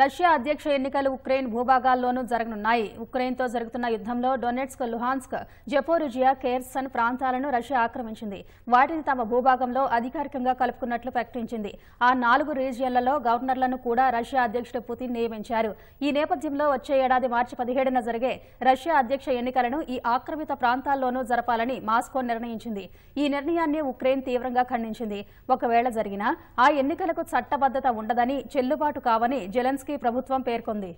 Russia అధ్యక్ష ఎన్నికలు Ukraine భూభాగాల్లోనూ జరగనున్నాయి ఉక్రెయిన్తో జరుగుతున్న యుద్దంలో డొనెట్స్క్ లుహాన్స్క్ జపోరుజియా కేర్సన్ ప్రాంతాలను రష్యా ఆక్రమించింది వాటిని తమ భూభాగంలో అధికారికంగా కలుపుకున్నట్లు ప్రకటించింది ఆ నాలుగు రీజియన్లలో గవర్నర్లను కూడా రష్యా అధ్యక్షుడు పుతిన్ నియమించారు ఈ నేపథ్యంలో వచ్చే ఏడాది మార్చి పదిహేడున జరిగే రష్యా అధ్యక్ష ఎన్నికలను ఈ ఆక్రమిత ప్రాంతాల్లోనూ జరపాలని మాస్కో నిర్ణయించింది ఈ నిర్ణయాన్ని ఉక్రెయిన్ తీవ్రంగా ఖండించింది ఒకవేళ జరిగినా ఆ ఎన్నికలకు చట్టబద్దత ఉండదని చెల్లుబాటు కావని జలం కి ప్రభుత్వం పేర్కొంది